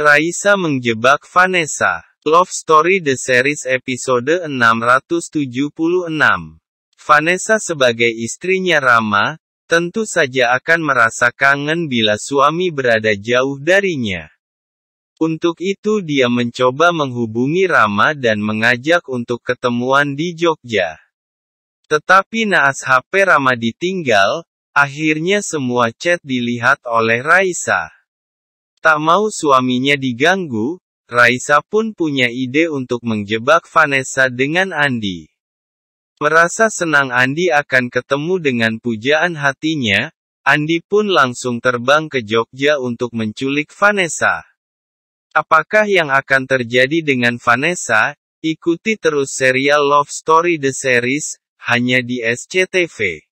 Raisa menjebak Vanessa. Love Story The Series episode 676. Vanessa sebagai istrinya Rama, tentu saja akan merasa kangen bila suami berada jauh darinya. Untuk itu dia mencoba menghubungi Rama dan mengajak untuk ketemuan di Jogja. Tetapi naas HP Rama ditinggal, akhirnya semua chat dilihat oleh Raisa. Tak mau suaminya diganggu, Raisa pun punya ide untuk menjebak Vanessa dengan Andi. Merasa senang Andi akan ketemu dengan pujaan hatinya, Andi pun langsung terbang ke Jogja untuk menculik Vanessa. Apakah yang akan terjadi dengan Vanessa? Ikuti terus serial Love Story The Series, hanya di SCTV.